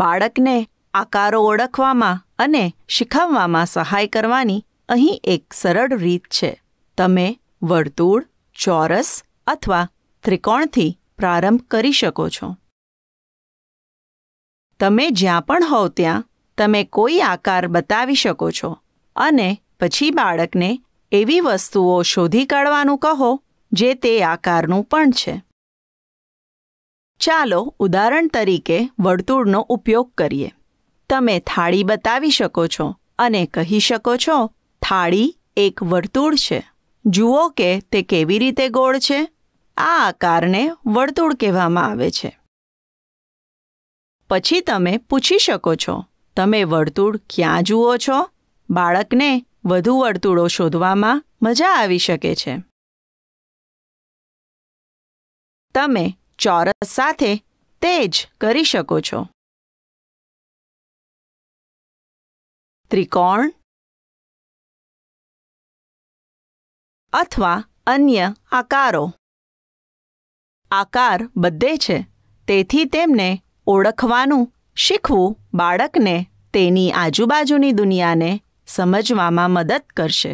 બાળકને આકારો ઓળખવામાં અને શીખવવામાં સહાય કરવાની અહીં એક સરળ રીત છે તમે વર્તુળ ચોરસ અથવા ત્રિકોણથી પ્રારંભ કરી શકો છો તમે જ્યાં પણ હોવ ત્યાં તમે કોઈ આકાર બતાવી શકો છો અને પછી બાળકને એવી વસ્તુઓ શોધી કાઢવાનું કહો જે તે આકારનું પણ છે ચાલો ઉદાહરણ તરીકે વર્તુળનો ઉપયોગ કરીએ તમે થાળી બતાવી શકો છો અને કહી શકો છો થાળી એક વર્તુળ છે જુઓ કે તે કેવી રીતે ગોળ છે આ આકારને વર્તુળ કહેવામાં આવે છે પછી તમે પૂછી શકો છો તમે વર્તુળ ક્યાં જુઓ છો બાળકને વધુ વર્તુળો શોધવામાં મજા આવી શકે છે તમે ચોરસ સાથે તે જ કરી શકો છો ત્રિકોણ અથવા અન્ય આકારો આકાર બધે છે તેથી તેમને ઓળખવાનું શીખવું બાળકને તેની આજુબાજુની દુનિયાને સમજવામાં મદદ કરશે